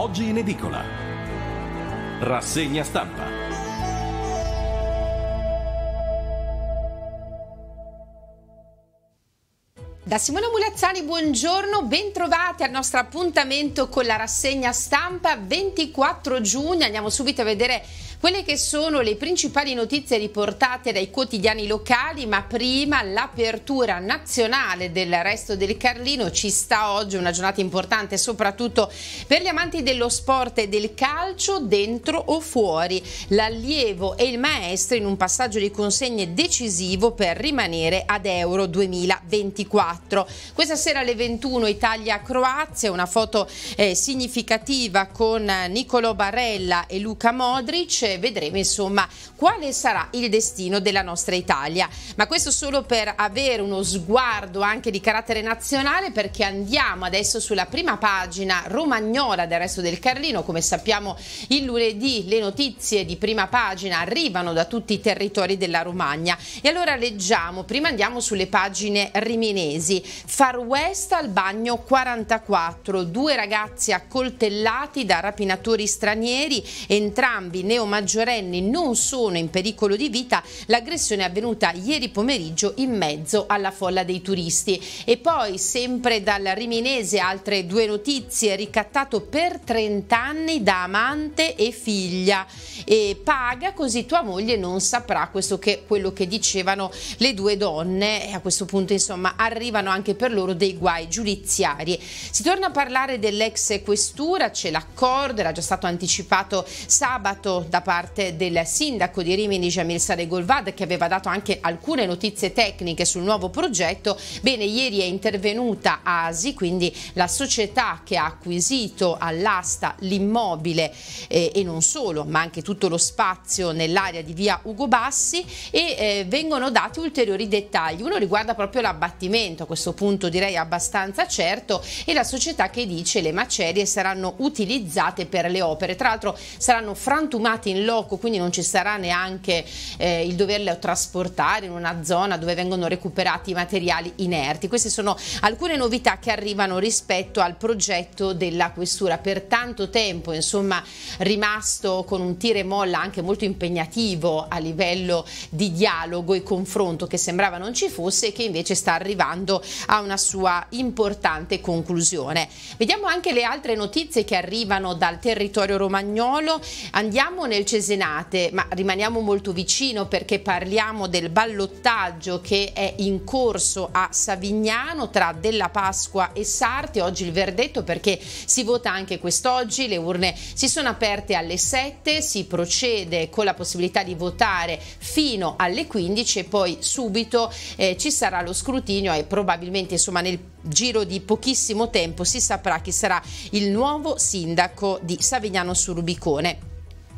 oggi in edicola. Rassegna stampa. Da Simona Mulazzani, buongiorno, bentrovati al nostro appuntamento con la rassegna stampa 24 giugno. Andiamo subito a vedere quelle che sono le principali notizie riportate dai quotidiani locali, ma prima l'apertura nazionale del resto del Carlino ci sta oggi, una giornata importante soprattutto per gli amanti dello sport e del calcio dentro o fuori. L'allievo e il maestro in un passaggio di consegne decisivo per rimanere ad Euro 2024. Questa sera alle 21 Italia-Croazia, una foto eh, significativa con Niccolò Barella e Luca Modric eh, vedremo insomma quale sarà il destino della nostra Italia. Ma questo solo per avere uno sguardo anche di carattere nazionale perché andiamo adesso sulla prima pagina romagnola del resto del Carlino. Come sappiamo il lunedì le notizie di prima pagina arrivano da tutti i territori della Romagna. E allora leggiamo, prima andiamo sulle pagine riminesi. Far West al bagno 44, due ragazzi accoltellati da rapinatori stranieri, entrambi neomangiati maggiorenni non sono in pericolo di vita, l'aggressione è avvenuta ieri pomeriggio in mezzo alla folla dei turisti. E poi sempre dal Riminese altre due notizie, ricattato per 30 anni da amante e figlia e paga così tua moglie non saprà questo che quello che dicevano le due donne e a questo punto insomma arrivano anche per loro dei guai giudiziari. Si torna a parlare dell'ex questura, c'è l'accordo, era già stato anticipato sabato da parte parte del sindaco di Rimini Jamil Saleh Golvad che aveva dato anche alcune notizie tecniche sul nuovo progetto. Bene, ieri è intervenuta ASI, quindi la società che ha acquisito all'asta l'immobile eh, e non solo, ma anche tutto lo spazio nell'area di via Ugo Bassi e eh, vengono dati ulteriori dettagli. Uno riguarda proprio l'abbattimento, a questo punto direi abbastanza certo, e la società che dice le macerie saranno utilizzate per le opere. Tra l'altro saranno frantumate in loco, quindi non ci sarà neanche eh, il doverle trasportare in una zona dove vengono recuperati i materiali inerti. Queste sono alcune novità che arrivano rispetto al progetto della questura. Per tanto tempo, insomma, rimasto con un tire e molla anche molto impegnativo a livello di dialogo e confronto che sembrava non ci fosse e che invece sta arrivando a una sua importante conclusione. Vediamo anche le altre notizie che arrivano dal territorio romagnolo. Andiamo nel del Cesenate, ma rimaniamo molto vicino perché parliamo del ballottaggio che è in corso a Savignano tra Della Pasqua e Sarti. Oggi il verdetto perché si vota anche quest'oggi, le urne si sono aperte alle 7, si procede con la possibilità di votare fino alle 15 e poi subito eh, ci sarà lo scrutinio e probabilmente insomma nel giro di pochissimo tempo si saprà chi sarà il nuovo sindaco di Savignano su Rubicone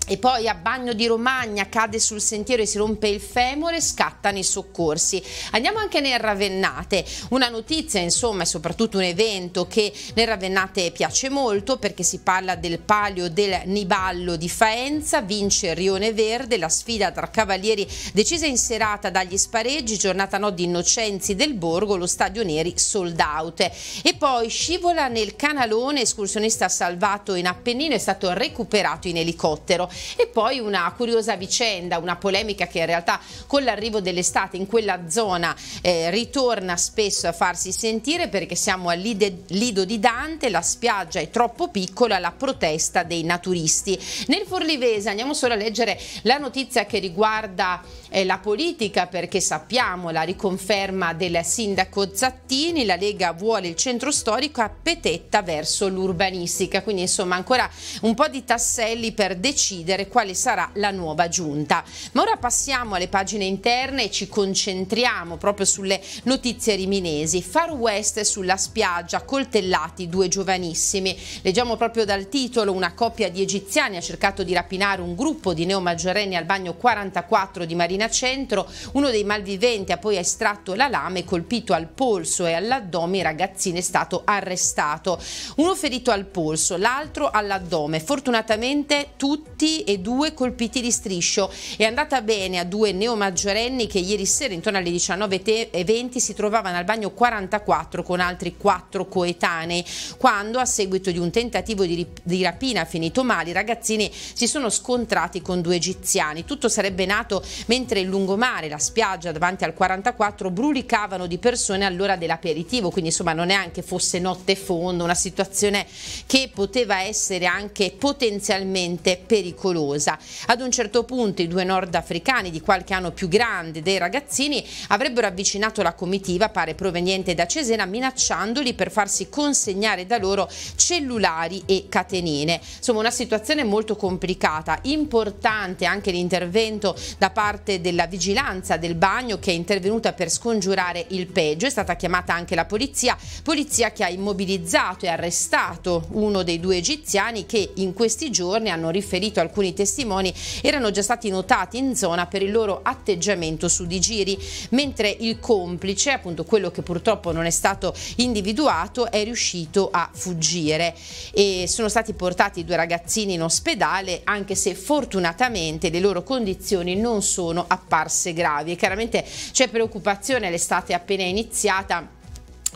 e poi a Bagno di Romagna cade sul sentiero e si rompe il femore, scattano i soccorsi. Andiamo anche nel Ravennate, una notizia insomma e soprattutto un evento che nel Ravennate piace molto perché si parla del palio del Niballo di Faenza, vince Rione Verde, la sfida tra cavalieri decisa in serata dagli spareggi, giornata no di Innocenzi del Borgo, lo stadio Neri sold out. E poi scivola nel canalone, escursionista salvato in Appennino è stato recuperato in elicottero. E poi una curiosa vicenda, una polemica che in realtà con l'arrivo dell'estate in quella zona eh, ritorna spesso a farsi sentire perché siamo al Lido di Dante, la spiaggia è troppo piccola, la protesta dei naturisti. Nel Forlivese andiamo solo a leggere la notizia che riguarda eh, la politica perché sappiamo la riconferma del sindaco Zattini, la Lega vuole il centro storico a petetta verso l'urbanistica, quindi insomma ancora un po' di tasselli per decidere decidere quale sarà la nuova giunta. Ma ora passiamo alle pagine interne e ci concentriamo proprio sulle notizie riminesi. Far West sulla spiaggia, coltellati due giovanissimi. Leggiamo proprio dal titolo una coppia di egiziani ha cercato di rapinare un gruppo di neomaggiorenni al bagno 44 di Marina Centro. Uno dei malviventi ha poi estratto la lame, colpito al polso e all'addome. Il ragazzino è stato arrestato. Uno ferito al polso, l'altro all'addome. Fortunatamente tutti e due colpiti di striscio. È andata bene a due neomaggiorenni che ieri sera intorno alle 19.20 si trovavano al bagno 44 con altri quattro coetanei, quando a seguito di un tentativo di, di rapina finito male i ragazzini si sono scontrati con due egiziani. Tutto sarebbe nato mentre il lungomare, la spiaggia davanti al 44 brulicavano di persone all'ora dell'aperitivo, quindi insomma non è anche fosse notte fondo, una situazione che poteva essere anche potenzialmente pericolosa pericolosa. Ad un certo punto i due nordafricani di qualche anno più grande dei ragazzini avrebbero avvicinato la comitiva, pare proveniente da Cesena, minacciandoli per farsi consegnare da loro cellulari e catenine. Insomma una situazione molto complicata, importante anche l'intervento da parte della vigilanza del bagno che è intervenuta per scongiurare il peggio, è stata chiamata anche la polizia, polizia che ha immobilizzato e arrestato uno dei due egiziani che in questi giorni hanno riferito al alcuni testimoni erano già stati notati in zona per il loro atteggiamento su di giri, mentre il complice, appunto quello che purtroppo non è stato individuato, è riuscito a fuggire e sono stati portati i due ragazzini in ospedale anche se fortunatamente le loro condizioni non sono apparse gravi e chiaramente c'è preoccupazione, l'estate è appena iniziata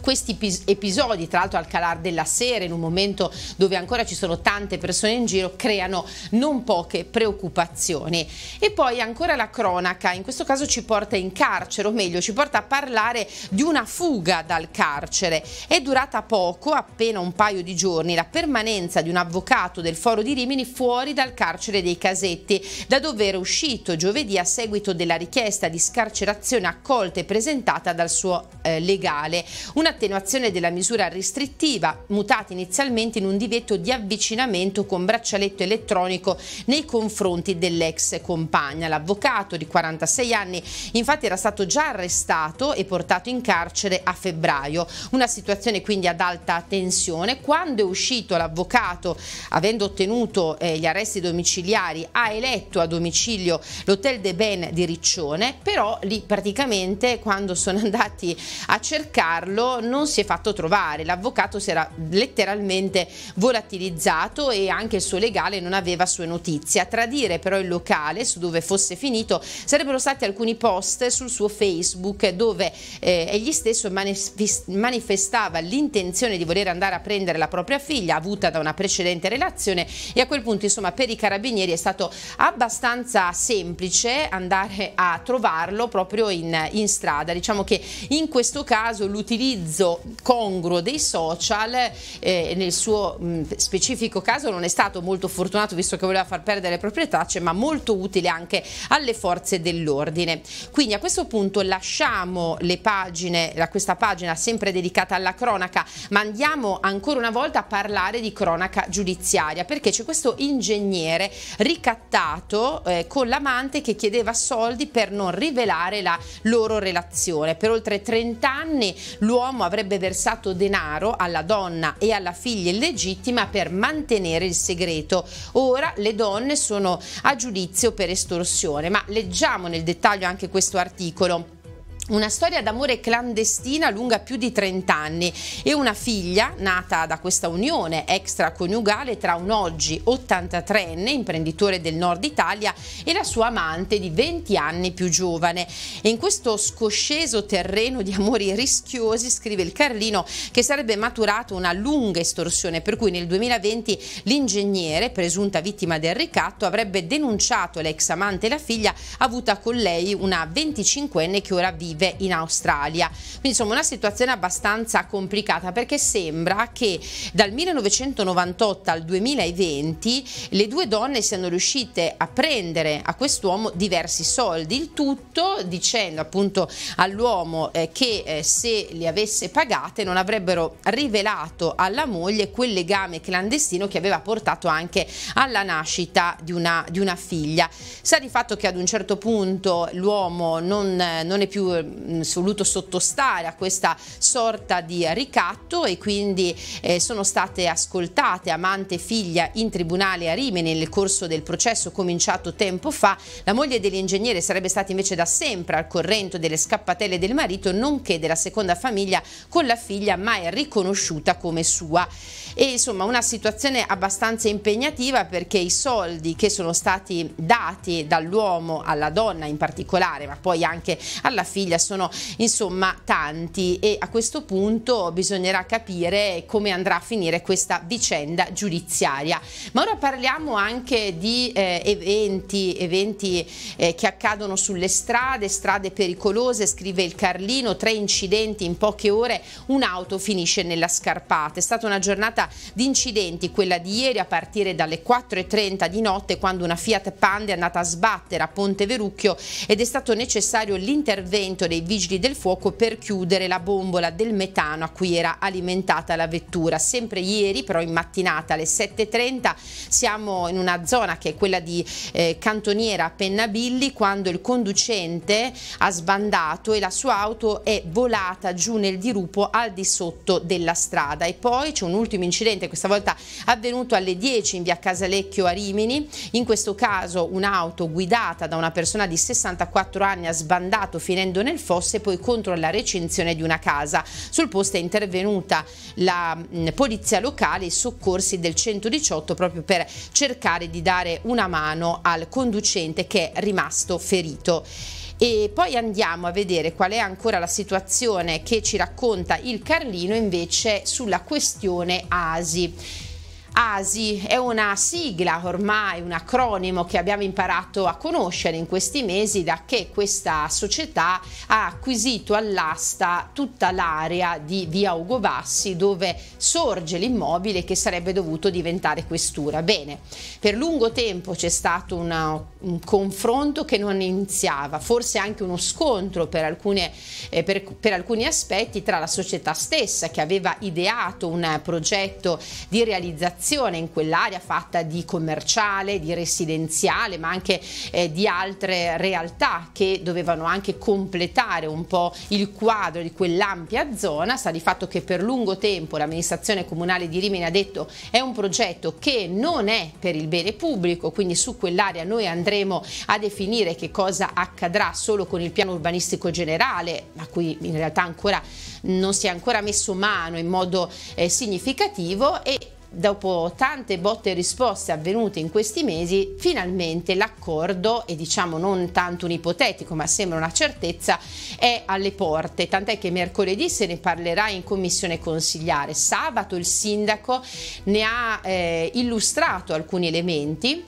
questi episodi, tra l'altro al calar della sera, in un momento dove ancora ci sono tante persone in giro, creano non poche preoccupazioni. E poi ancora la cronaca, in questo caso ci porta in carcere, o meglio ci porta a parlare di una fuga dal carcere. È durata poco, appena un paio di giorni, la permanenza di un avvocato del foro di Rimini fuori dal carcere dei Casetti, da dove era uscito giovedì a seguito della richiesta di scarcerazione accolta e presentata dal suo eh, legale. Una un'attenuazione della misura restrittiva, mutata inizialmente in un divieto di avvicinamento con braccialetto elettronico nei confronti dell'ex compagna. L'avvocato di 46 anni infatti era stato già arrestato e portato in carcere a febbraio. Una situazione quindi ad alta tensione. Quando è uscito l'avvocato, avendo ottenuto eh, gli arresti domiciliari, ha eletto a domicilio l'Hotel De Ben di Riccione, però lì praticamente quando sono andati a cercarlo non si è fatto trovare, l'avvocato si era letteralmente volatilizzato e anche il suo legale non aveva sue notizie. A tradire però il locale su dove fosse finito sarebbero stati alcuni post sul suo Facebook dove eh, egli stesso manifestava l'intenzione di voler andare a prendere la propria figlia avuta da una precedente relazione e a quel punto insomma per i carabinieri è stato abbastanza semplice andare a trovarlo proprio in, in strada. Diciamo che in questo caso l'utilizzo utilizzo congruo dei social eh, nel suo mh, mm, specifico caso non è stato molto fortunato visto che voleva far perdere le proprie tracce ma molto utile anche alle forze dell'ordine quindi a questo punto lasciamo le pagine la, questa pagina sempre dedicata alla cronaca ma andiamo ancora una volta a parlare di cronaca giudiziaria perché c'è questo ingegnere ricattato eh, con l'amante che chiedeva soldi per non rivelare la loro relazione per oltre 30 anni l'uomo l'uomo avrebbe versato denaro alla donna e alla figlia illegittima per mantenere il segreto. Ora le donne sono a giudizio per estorsione, ma leggiamo nel dettaglio anche questo articolo. Una storia d'amore clandestina lunga più di 30 anni e una figlia nata da questa unione extraconiugale tra un oggi 83enne imprenditore del nord Italia e la sua amante di 20 anni più giovane. E in questo scosceso terreno di amori rischiosi, scrive il Carlino, che sarebbe maturata una lunga estorsione, per cui nel 2020 l'ingegnere, presunta vittima del ricatto, avrebbe denunciato l'ex amante e la figlia avuta con lei una 25enne che ora vive vive in Australia. Quindi insomma una situazione abbastanza complicata perché sembra che dal 1998 al 2020 le due donne siano riuscite a prendere a quest'uomo diversi soldi, il tutto dicendo appunto all'uomo eh, che eh, se li avesse pagate non avrebbero rivelato alla moglie quel legame clandestino che aveva portato anche alla nascita di una, di una figlia. Sa di fatto che ad un certo punto l'uomo non, eh, non, è più eh, voluto sottostare a questa sorta di ricatto e quindi eh, sono state ascoltate amante e figlia in tribunale a Rimini nel corso del processo cominciato tempo fa. La moglie dell'ingegnere sarebbe stata invece da sempre al corrente delle scappatelle del marito nonché della seconda famiglia con la figlia mai riconosciuta come sua e insomma una situazione abbastanza impegnativa perché i soldi che sono stati dati dall'uomo alla donna in particolare ma poi anche alla figlia sono insomma tanti e a questo punto bisognerà capire come andrà a finire questa vicenda giudiziaria ma ora parliamo anche di eh, eventi, eventi eh, che accadono sulle strade strade pericolose scrive il Carlino tre incidenti in poche ore un'auto finisce nella scarpata è stata una giornata di incidenti, quella di ieri a partire dalle 4.30 di notte quando una Fiat Panda è andata a sbattere a Ponte Verucchio ed è stato necessario l'intervento dei vigili del fuoco per chiudere la bombola del metano a cui era alimentata la vettura. Sempre ieri però in mattinata alle 7.30 siamo in una zona che è quella di eh, Cantoniera Pennabilli quando il conducente ha sbandato e la sua auto è volata giù nel dirupo al di sotto della strada e poi c'è un ultimo incidente incidente, questa volta avvenuto alle 10 in via Casalecchio a Rimini. In questo caso un'auto guidata da una persona di 64 anni ha sbandato finendo nel fosse poi contro la recinzione di una casa. Sul posto è intervenuta la polizia locale e i soccorsi del 118 proprio per cercare di dare una mano al conducente che è rimasto ferito e poi andiamo a vedere qual è ancora la situazione che ci racconta il Carlino invece sulla questione ASI. ASI è una sigla ormai, un acronimo che abbiamo imparato a conoscere in questi mesi da che questa società ha acquisito all'asta tutta l'area di via Ugo Bassi dove sorge l'immobile che sarebbe dovuto diventare questura. Bene, per lungo tempo c'è stato una un confronto che non iniziava, forse anche uno scontro per, alcune, eh, per, per alcuni aspetti tra la società stessa che aveva ideato un progetto di realizzazione in quell'area fatta di commerciale, di residenziale, ma anche eh, di altre realtà che dovevano anche completare un po' il quadro di quell'ampia zona. Sta di fatto che per lungo tempo l'amministrazione comunale di Rimini ha detto è un progetto che non è per il bene pubblico, quindi su quell'area noi andremo andremo a definire che cosa accadrà solo con il piano urbanistico generale, a cui in realtà ancora non si è ancora messo mano in modo eh, significativo e dopo tante botte e risposte avvenute in questi mesi, finalmente l'accordo, e diciamo non tanto un ipotetico ma sembra una certezza, è alle porte, tant'è che mercoledì se ne parlerà in commissione consigliare. Sabato il sindaco ne ha eh, illustrato alcuni elementi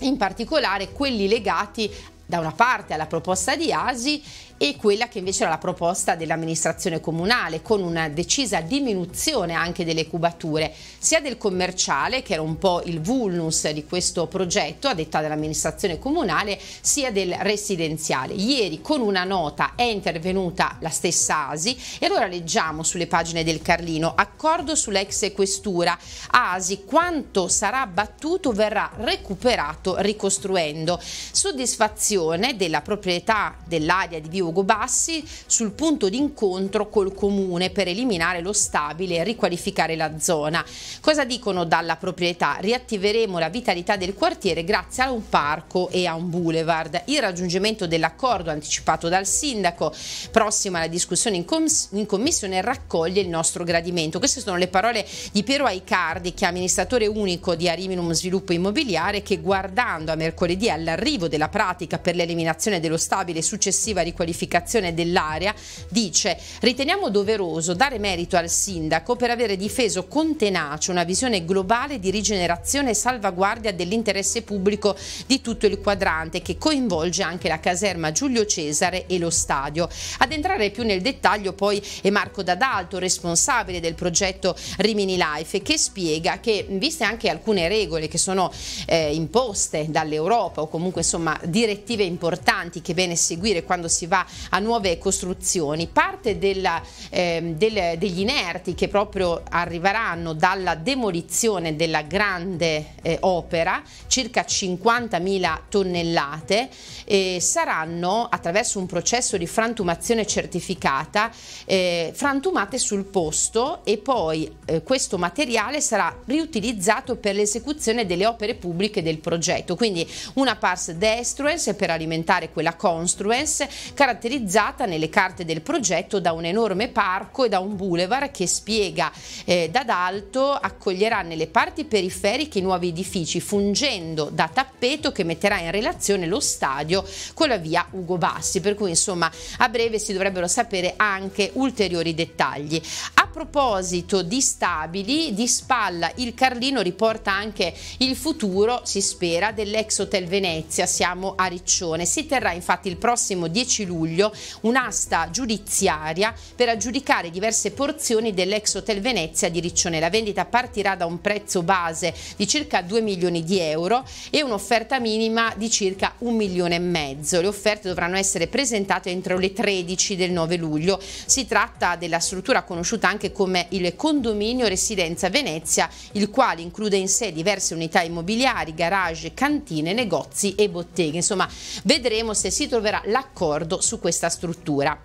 in particolare quelli legati da una parte alla proposta di Asi e quella che invece era la proposta dell'amministrazione comunale con una decisa diminuzione anche delle cubature sia del commerciale che era un po' il vulnus di questo progetto a detta dell'amministrazione comunale sia del residenziale. Ieri con una nota è intervenuta la stessa ASI e allora leggiamo sulle pagine del Carlino accordo sull'ex questura ASI quanto sarà abbattuto verrà recuperato ricostruendo soddisfazione della proprietà dell'area di Via Bassi sul punto d'incontro col comune per eliminare lo stabile e riqualificare la zona. Cosa dicono dalla proprietà? Riattiveremo la vitalità del quartiere grazie a un parco e a un boulevard. Il raggiungimento dell'accordo anticipato dal sindaco, prossima alla discussione in, commiss in commissione, raccoglie il nostro gradimento. Queste sono le parole di Piero Aicardi, che è amministratore unico di Ariminum Sviluppo Immobiliare, che guardando a mercoledì all'arrivo della pratica per l'eliminazione dello stabile e successiva riqualificazione purificazione dell'area, dice riteniamo doveroso dare merito al sindaco per avere difeso con tenacia una visione globale di rigenerazione e salvaguardia dell'interesse pubblico di tutto il quadrante che coinvolge anche la caserma Giulio Cesare e lo stadio. Ad entrare più nel dettaglio poi è Marco D'Adalto, responsabile del progetto Rimini Life, che spiega che viste anche alcune regole che sono eh, imposte dall'Europa o comunque insomma direttive importanti che è bene seguire quando si va a nuove costruzioni. Parte della, eh, del, degli inerti che proprio arriveranno dalla demolizione della grande eh, opera, circa 50.000 tonnellate, eh, saranno attraverso un processo di frantumazione certificata eh, frantumate sul posto e poi eh, questo materiale sarà riutilizzato per l'esecuzione delle opere pubbliche del progetto. Quindi una pars destruens per alimentare quella construens, caratterizzata caratterizzata nelle carte del progetto da un enorme parco e da un boulevard che spiega eh, da d'alto accoglierà nelle parti periferiche i nuovi edifici fungendo da tappeto che metterà in relazione lo stadio con la via Ugo Bassi per cui insomma a breve si dovrebbero sapere anche ulteriori dettagli a proposito di stabili di spalla il Carlino riporta anche il futuro si spera dell'ex hotel Venezia siamo a Riccione si terrà infatti il prossimo 10 luglio luglio un'asta giudiziaria per aggiudicare diverse porzioni dell'ex Hotel Venezia di Riccione. La vendita partirà da un prezzo base di circa 2 milioni di euro e un'offerta minima di circa 1 milione e mezzo. Le offerte dovranno essere presentate entro le 13 del 9 luglio. Si tratta della struttura conosciuta anche come il condominio Residenza Venezia, il quale include in sé diverse unità immobiliari, garage, cantine, negozi e botteghe. Insomma, vedremo se si troverà l'accordo su su questa struttura.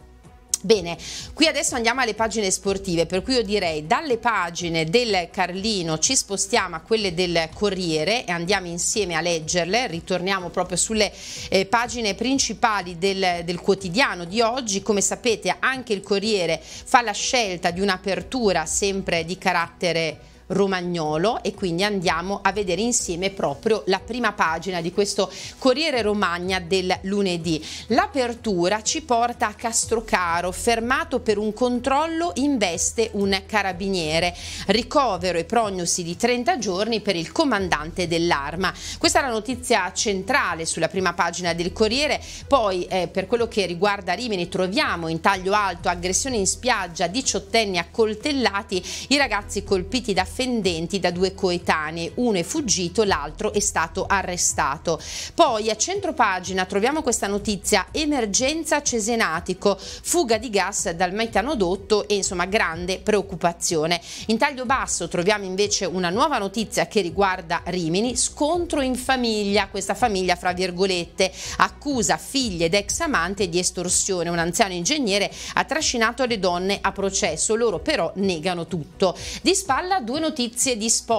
Bene, qui adesso andiamo alle pagine sportive, per cui io direi dalle pagine del Carlino ci spostiamo a quelle del Corriere e andiamo insieme a leggerle, ritorniamo proprio sulle eh, pagine principali del, del, quotidiano di oggi, come sapete anche il Corriere fa la scelta di un'apertura sempre di carattere romagnolo e quindi andiamo a vedere insieme proprio la prima pagina di questo Corriere Romagna del lunedì. L'apertura ci porta a Castrocaro, fermato per un controllo in veste un carabiniere, ricovero e prognosi di 30 giorni per il comandante dell'arma. Questa è la notizia centrale sulla prima pagina del Corriere, poi eh, per quello che riguarda Rimini troviamo in taglio alto aggressione in spiaggia, diciottenni accoltellati, i ragazzi colpiti da ferite dipendenti da due coetanei, uno è fuggito, l'altro è stato arrestato. Poi a centro pagina troviamo questa notizia, emergenza Cesenatico, fuga di gas dal Maitano Dotto e insomma grande preoccupazione. In taglio basso troviamo invece una nuova notizia che riguarda Rimini, scontro in famiglia, questa famiglia fra virgolette accusa figlie ed ex amante di estorsione, un anziano ingegnere ha trascinato le donne a processo, loro però negano tutto. Di spalla due notizie notizie di sport.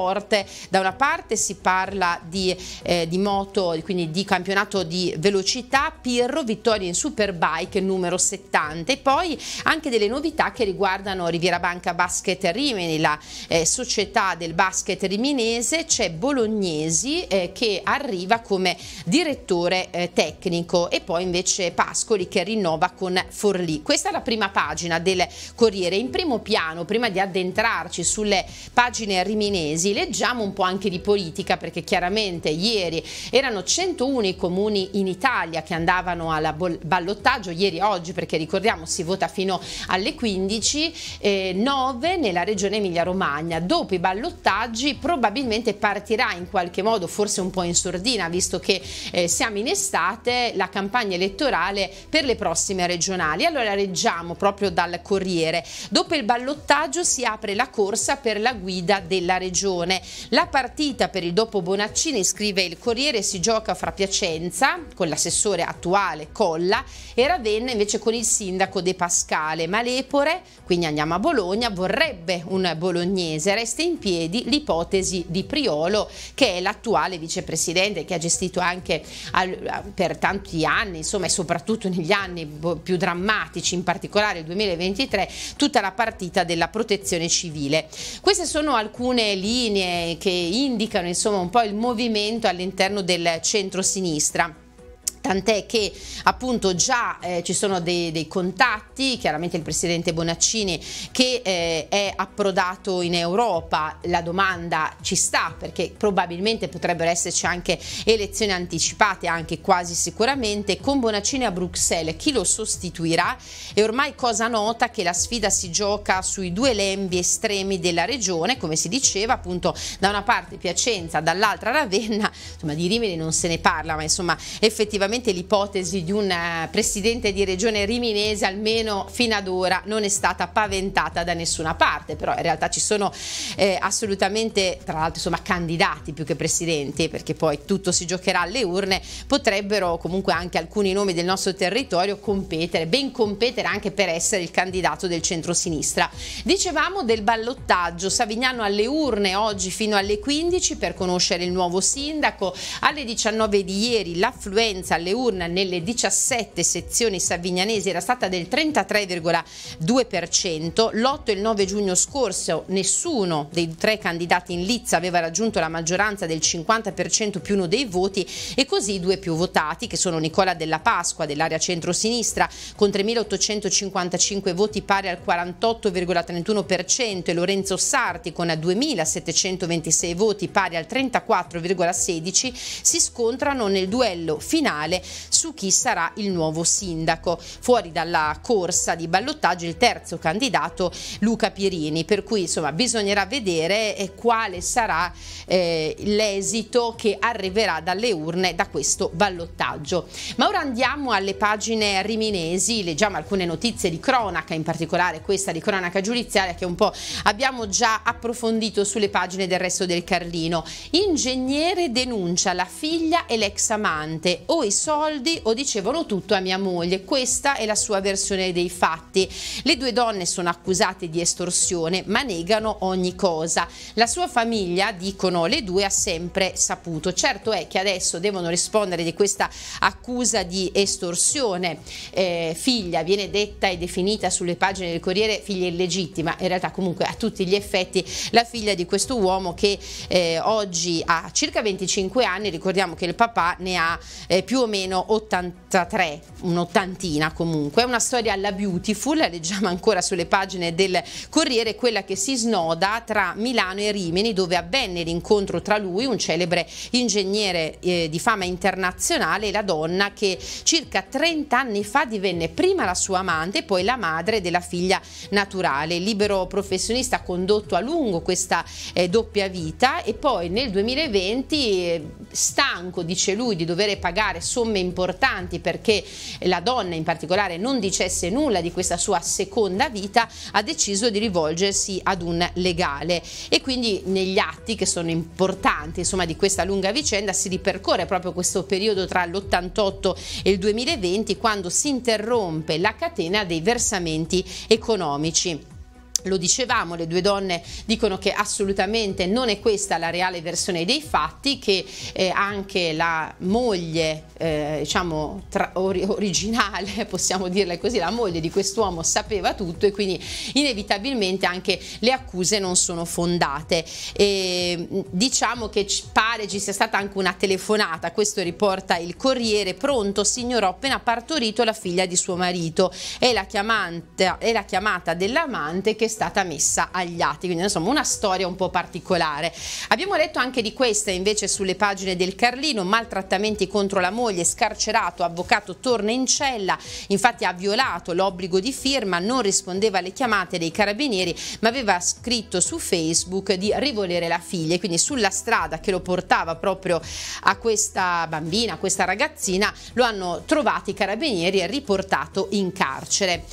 Da una parte si parla di, eh, di moto, quindi di campionato di velocità, Pirro, vittoria in Superbike numero 70 e poi anche delle novità che riguardano Riviera Banca Basket Rimini, la eh, società del basket riminese, c'è Bolognesi eh, che arriva come direttore eh, tecnico e poi invece Pascoli che rinnova con Forlì. Questa è la prima pagina del Corriere. In primo piano, prima di addentrarci sulle pagine pagine riminesi leggiamo un po' anche di politica perché chiaramente ieri erano 101 i comuni in Italia che andavano al ballottaggio, ieri e oggi perché ricordiamo si vota fino alle 15, eh, 9 nella regione Emilia-Romagna. Dopo i ballottaggi probabilmente partirà in qualche modo, forse un po' in sordina visto che eh, siamo in estate, la campagna elettorale per le prossime regionali. Allora leggiamo proprio dal Corriere, dopo il ballottaggio si apre la corsa per la guida guida della regione. La partita per il dopo Bonaccini, scrive il Corriere, si gioca fra Piacenza, con l'assessore attuale Colla, e Ravenna invece con il sindaco De Pascale. Ma l'Epore, quindi andiamo a Bologna, vorrebbe un bolognese. Resta in piedi l'ipotesi di Priolo, che è l'attuale vicepresidente che ha gestito anche per tanti anni, insomma, e soprattutto negli anni più drammatici, in particolare il 2023, tutta la partita della protezione civile. Queste sono sono alcune linee che indicano insomma, un po' il movimento all'interno del centro-sinistra tant'è che appunto già eh, ci sono dei, dei, contatti, chiaramente il presidente Bonaccini che eh, è approdato in Europa, la domanda ci sta perché probabilmente potrebbero esserci anche elezioni anticipate, anche quasi sicuramente, con Bonaccini a Bruxelles, chi lo sostituirà? È ormai cosa nota che la sfida si gioca sui due lembi estremi della regione, come si diceva appunto da una parte Piacenza, dall'altra Ravenna, insomma di Rimini non se ne parla, ma insomma effettivamente sicuramente l'ipotesi di un eh, presidente di regione riminese almeno fino ad ora non è stata paventata da nessuna parte, però in realtà ci sono eh, assolutamente, tra l'altro insomma candidati più che presidenti, perché poi tutto si giocherà alle urne, potrebbero comunque anche alcuni nomi del nostro territorio competere, ben competere anche per essere il candidato del centro-sinistra. Dicevamo del ballottaggio, Savignano alle urne oggi fino alle 15 per conoscere il nuovo sindaco, alle 19 di ieri l'affluenza alle urne nelle 17 sezioni savignanesi era stata del 33,2%, l'8 e il 9 giugno scorso nessuno dei tre candidati in lizza aveva raggiunto la maggioranza del 50% più uno dei voti e così i due più votati che sono Nicola della Pasqua dell'area centrosinistra con 3.855 voti pari al 48,31% e Lorenzo Sarti con 2.726 voti pari al 34,16% si scontrano nel duello finale finale su chi sarà il nuovo sindaco. Fuori dalla corsa di ballottaggio il terzo candidato Luca Pierini, per cui insomma bisognerà vedere eh, quale sarà eh, l'esito che arriverà dalle urne da questo ballottaggio. Ma ora andiamo alle pagine riminesi, leggiamo alcune notizie di cronaca, in particolare questa di cronaca giudiziaria che un po' abbiamo già approfondito sulle pagine del resto del Carlino. Ingegnere denuncia la figlia e l'ex amante, o i soldi o dicevano tutto a mia moglie. Questa è la sua versione dei fatti. Le due donne sono accusate di estorsione ma negano ogni cosa. La sua famiglia, dicono le due, ha sempre saputo. Certo è che adesso devono rispondere di questa accusa di estorsione. Eh, figlia viene detta e definita sulle pagine del Corriere figlia illegittima, in realtà comunque a tutti gli effetti la figlia di questo uomo che eh, oggi ha circa 25 anni, ricordiamo che il papà ne ha eh, più o meno meno 83, un'ottantina comunque. È una storia alla beautiful, la leggiamo ancora sulle pagine del Corriere, quella che si snoda tra Milano e Rimini dove avvenne l'incontro tra lui, un celebre ingegnere eh, di fama internazionale, e la donna che circa 30 anni fa divenne prima la sua amante e poi la madre della figlia naturale. Il libero professionista ha condotto a lungo questa eh, doppia vita e poi nel 2020, eh, stanco dice lui di dover pagare solo somme importanti perché la donna in particolare non dicesse nulla di questa sua seconda vita, ha deciso di rivolgersi ad un legale e quindi negli atti che sono importanti insomma, di questa lunga vicenda si ripercorre proprio questo periodo tra l'88 e il 2020 quando si interrompe la catena dei versamenti economici lo dicevamo, le due donne dicono che assolutamente non è questa la reale versione dei fatti, che eh, anche la moglie, eh, diciamo, tra, or originale, possiamo dirle così, la moglie di quest'uomo sapeva tutto e quindi inevitabilmente anche le accuse non sono fondate. E, diciamo che pare ci sia stata anche una telefonata, questo riporta il Corriere, pronto signor ho appena partorito la figlia di suo marito è la, chiamante, e la chiamata dell'amante che stata messa agli atti, quindi insomma una storia un po' particolare. Abbiamo letto anche di questa invece sulle pagine del Carlino, maltrattamenti contro la moglie, scarcerato, avvocato torna in cella, infatti ha violato l'obbligo di firma, non rispondeva alle chiamate dei carabinieri ma aveva scritto su Facebook di rivolere la figlia, quindi sulla strada che lo portava proprio a questa bambina, a questa ragazzina, lo hanno trovato i carabinieri e riportato in carcere.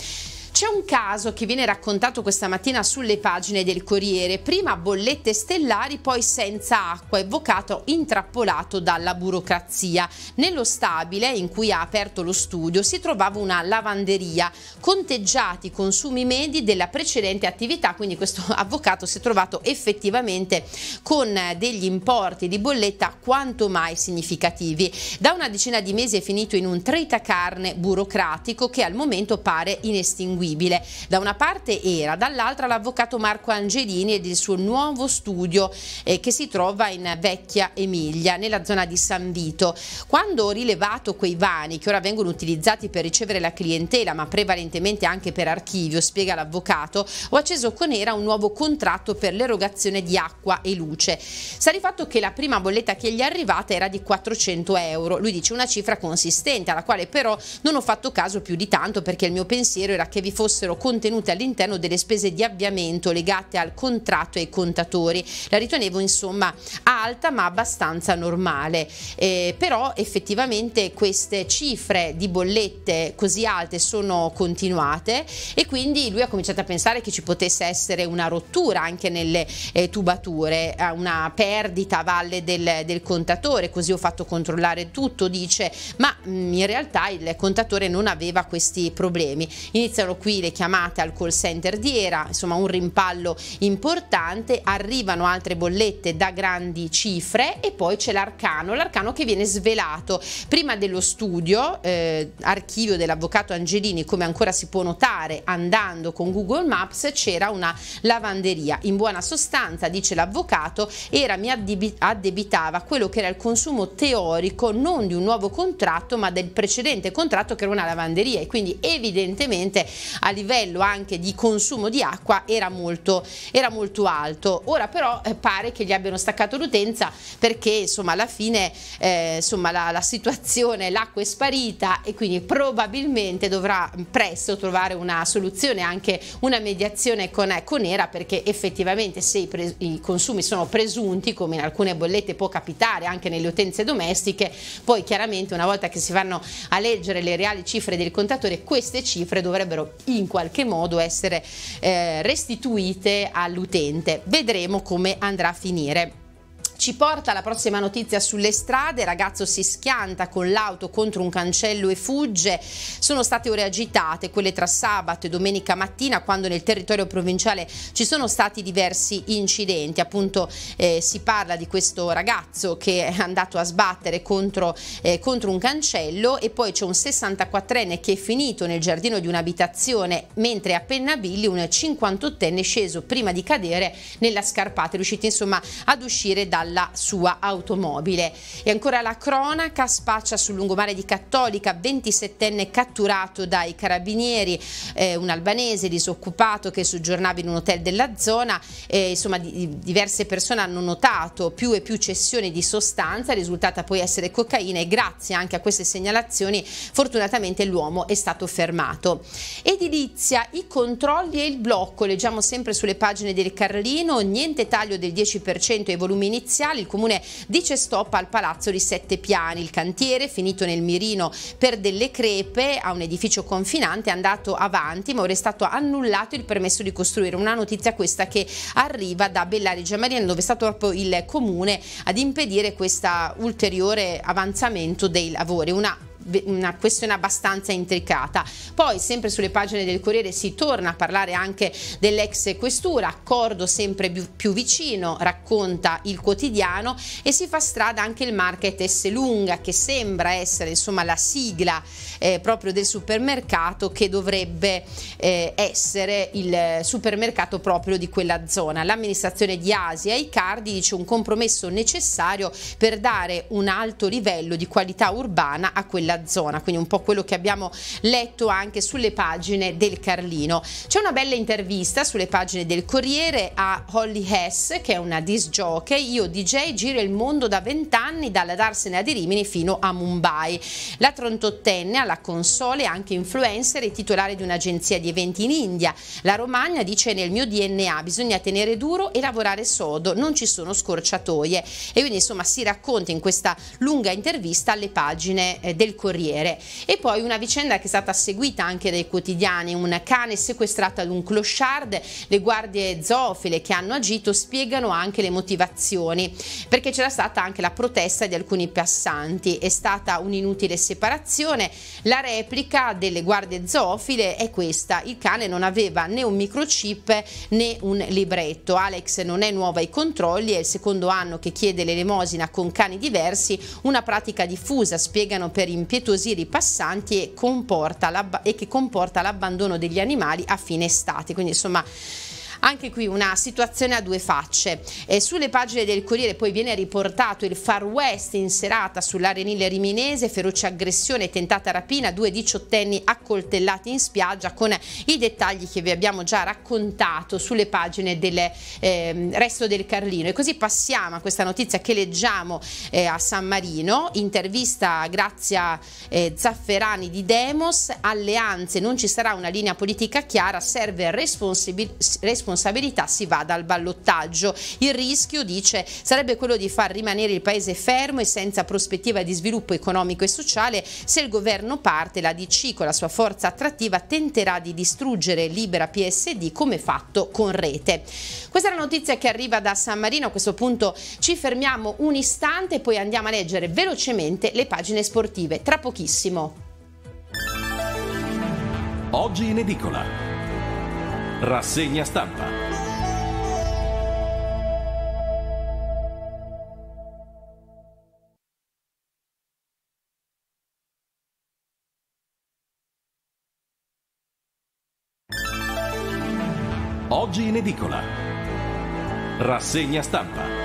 C'è un caso che viene raccontato questa mattina sulle pagine del Corriere, prima bollette stellari, poi senza acqua, evocato intrappolato dalla burocrazia. Nello stabile in cui ha aperto lo studio si trovava una lavanderia, conteggiati i consumi medi della precedente attività, quindi questo avvocato si è trovato effettivamente con degli importi di bolletta quanto mai significativi. Da una decina di mesi è finito in un tritacarne burocratico che al momento pare inestinguibile insostituibile. Da una parte era, dall'altra l'avvocato Marco Angelini ed il suo nuovo studio eh, che si trova in Vecchia Emilia, nella zona di San Vito. Quando ho rilevato quei vani che ora vengono utilizzati per ricevere la clientela, ma prevalentemente anche per archivio, spiega l'avvocato, ho acceso con era un nuovo contratto per l'erogazione di acqua e luce. Sa di fatto che la prima bolletta che gli è arrivata era di 400 euro. Lui dice una cifra consistente alla quale però non ho fatto caso più di tanto perché il mio pensiero era che vi fossero contenute all'interno delle spese di avviamento legate al contratto e ai contatori. La ritenevo insomma alta ma abbastanza normale, eh, però effettivamente queste cifre di bollette così alte sono continuate e quindi lui ha cominciato a pensare che ci potesse essere una rottura anche nelle eh, tubature, eh, una perdita a valle del, del contatore, così ho fatto controllare tutto, dice, ma mh, mm, in realtà il contatore non aveva questi problemi. Iniziano qui qui le chiamate al call center di Era, insomma un rimpallo importante, arrivano altre bollette da grandi cifre e poi c'è l'arcano, l'arcano che viene svelato prima dello studio, eh, archivio dell'avvocato Angelini, come ancora si può notare andando con Google Maps, c'era una lavanderia. In buona sostanza, dice l'avvocato, Era mi addebitava quello che era il consumo teorico non di un nuovo contratto ma del precedente contratto che era una lavanderia e quindi evidentemente a livello anche di consumo di acqua era molto, era molto alto. Ora però eh, pare che gli abbiano staccato l'utenza perché insomma alla fine eh, insomma, la, la situazione, l'acqua è sparita e quindi probabilmente dovrà presto trovare una soluzione, anche una mediazione con, eh, con ERA perché effettivamente se i, pres, i consumi sono presunti come in alcune bollette può capitare anche nelle utenze domestiche, poi chiaramente una volta che si vanno a leggere le reali cifre del contatore queste cifre dovrebbero in qualche modo essere eh, restituite all'utente. Vedremo come andrà a finire. Ci porta alla prossima notizia sulle strade, ragazzo si schianta con l'auto contro un cancello e fugge. Sono state ore agitate, quelle tra sabato e domenica mattina, quando nel territorio provinciale ci sono stati diversi incidenti. Appunto eh, si parla di questo ragazzo che è andato a sbattere contro, eh, contro un cancello e poi c'è un 64enne che è finito nel giardino di un'abitazione, mentre a Pennabili un 58enne è sceso prima di cadere nella scarpata, è riuscito insomma ad uscire dalla dalla sua automobile. E ancora la cronaca spaccia sul lungomare di Cattolica, 27enne catturato dai carabinieri, eh, un albanese disoccupato che soggiornava in un hotel della zona, eh, insomma di, diverse persone hanno notato più e più cessioni di sostanza, risultata poi essere cocaina e grazie anche a queste segnalazioni fortunatamente l'uomo è stato fermato. Edilizia, i controlli e il blocco, leggiamo sempre sulle pagine del Carlino, niente taglio del 10% ai volumi iniziali, parziale, il comune dice stop al palazzo di sette piani. Il cantiere, finito nel mirino per delle crepe a un edificio confinante, è andato avanti ma ora è stato annullato il permesso di costruire. Una notizia questa che arriva da Bellari Giammarino dove è stato proprio il comune ad impedire questo ulteriore avanzamento dei lavori. Una una questione abbastanza intricata. Poi sempre sulle pagine del Corriere si torna a parlare anche dell'ex questura, accordo sempre più, più vicino, racconta il quotidiano e si fa strada anche il market S lunga che sembra essere insomma la sigla eh, proprio del supermercato che dovrebbe eh, essere il supermercato proprio di quella zona. L'amministrazione di Asia e Icardi dice un compromesso necessario per dare un alto livello di qualità urbana a quella della zona, quindi un po' quello che abbiamo letto anche sulle pagine del Carlino. C'è una bella intervista sulle pagine del Corriere a Holly Hess, che è una disc jockey, io DJ giro il mondo da vent'anni, dalla Darsena di Rimini fino a Mumbai. La 38enne alla console è anche influencer e titolare di un'agenzia di eventi in India. La Romagna dice nel mio DNA bisogna tenere duro e lavorare sodo, non ci sono scorciatoie. E quindi insomma si racconta in questa lunga intervista alle pagine eh, del Corriere. E poi una vicenda che è stata seguita anche dai quotidiani, un cane sequestrato ad un clochard, le guardie zoofile che hanno agito spiegano anche le motivazioni, perché c'era stata anche la protesta di alcuni passanti, è stata un'inutile separazione, la replica delle guardie zoofile è questa, il cane non aveva né un microchip né un libretto, Alex non è nuova ai controlli, è il secondo anno che chiede l'elemosina con cani diversi, una pratica diffusa, spiegano per imparare impietosire i passanti e, e che comporta l'abbandono degli animali a fine estate. Quindi insomma anche qui una situazione a due facce. Eh, sulle pagine del Corriere poi viene riportato il Far West in serata sull'Arenile Riminese, feroce aggressione, tentata rapina, due diciottenni accoltellati in spiaggia con i dettagli che vi abbiamo già raccontato sulle pagine del eh, resto del Carlino. E così passiamo a questa notizia che leggiamo eh, a San Marino, intervista Grazia eh, Zafferani di Demos, alleanze, non ci sarà una linea politica chiara, serve responsabilità responsabilità si vada al ballottaggio. Il rischio, dice, sarebbe quello di far rimanere il paese fermo e senza prospettiva di sviluppo economico e sociale se il governo parte, la DC con la sua forza attrattiva tenterà di distruggere Libera PSD come fatto con rete. Questa è la notizia che arriva da San Marino, a questo punto ci fermiamo un istante e poi andiamo a leggere velocemente le pagine sportive, tra pochissimo. Oggi in edicola. Rassegna stampa. Oggi in edicola. Rassegna stampa.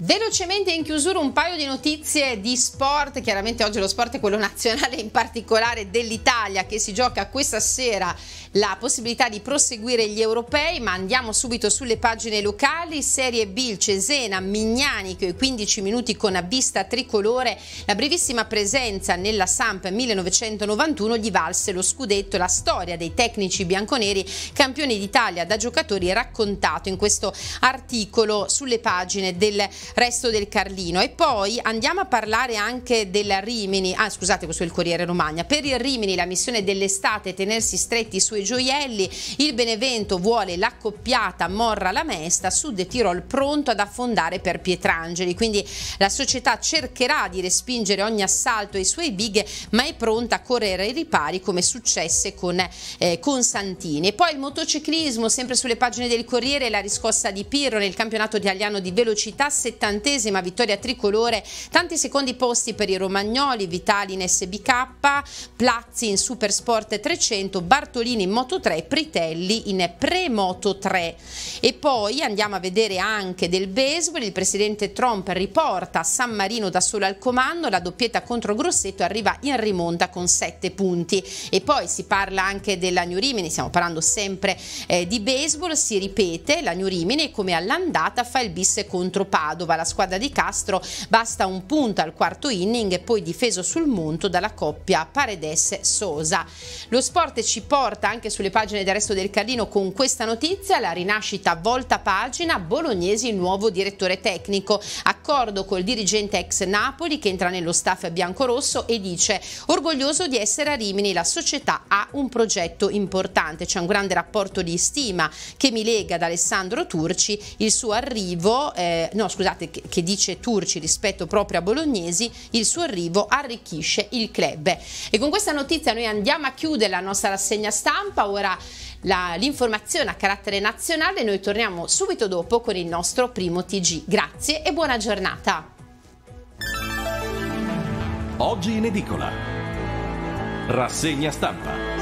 Velocemente in chiusura un paio di notizie di sport, chiaramente oggi lo sport è quello nazionale in particolare dell'Italia che si gioca questa sera la possibilità di proseguire gli europei, ma andiamo subito sulle pagine locali, Serie B, il Cesena, Mignanico i 15 minuti con a vista tricolore, la brevissima presenza nella Samp 1991 gli valse lo scudetto, la storia dei tecnici bianconeri campioni d'Italia da giocatori raccontato in questo articolo sulle pagine del resto del Carlino. E poi andiamo a parlare anche della Rimini, ah scusate questo è il Corriere Romagna, per il Rimini la missione dell'estate è tenersi stretti sui suoi gioielli. Il Benevento vuole l'accoppiata Morra-La Mesta, Sud e Tirol pronto ad affondare per Pietrangeli. Quindi la società cercherà di respingere ogni assalto ai suoi big, ma è pronta a correre ai ripari come successe con, eh, con Santini. poi il motociclismo, sempre sulle pagine del Corriere, la riscossa di Pirro nel campionato italiano di velocità, settantesima vittoria tricolore, tanti secondi posti per i romagnoli, Vitali in SBK, Plazzi in Supersport 300, Bartolini in Moto 3, Pritelli in Pre-Moto 3. E poi andiamo a vedere anche del baseball, il presidente Trump riporta San Marino da solo al comando, la doppietta contro Grosseto arriva in rimonta con 7 punti. E poi si parla anche della New Rimini, stiamo parlando sempre eh, di baseball, si ripete la New Rimini come all'andata fa il bis contro Padova, la squadra di Castro basta un punto al quarto inning e poi difeso sul monto dalla coppia Paredes-Sosa. Lo sport ci porta anche anche sulle pagine del resto del Carlino con questa notizia, la rinascita volta pagina, Bolognesi nuovo direttore tecnico, accordo col dirigente ex Napoli che entra nello staff biancorosso e dice orgoglioso di essere a Rimini, la società ha un progetto importante, c'è un grande rapporto di stima che mi lega ad Alessandro Turci, il suo arrivo, eh, no scusate che dice Turci rispetto proprio a Bolognesi, il suo arrivo arricchisce il club. E con questa notizia noi andiamo a chiudere la nostra rassegna stampa stampa. Ora l'informazione a carattere nazionale, noi torniamo subito dopo con il nostro primo TG. Grazie e buona giornata. Oggi in edicola. Rassegna stampa.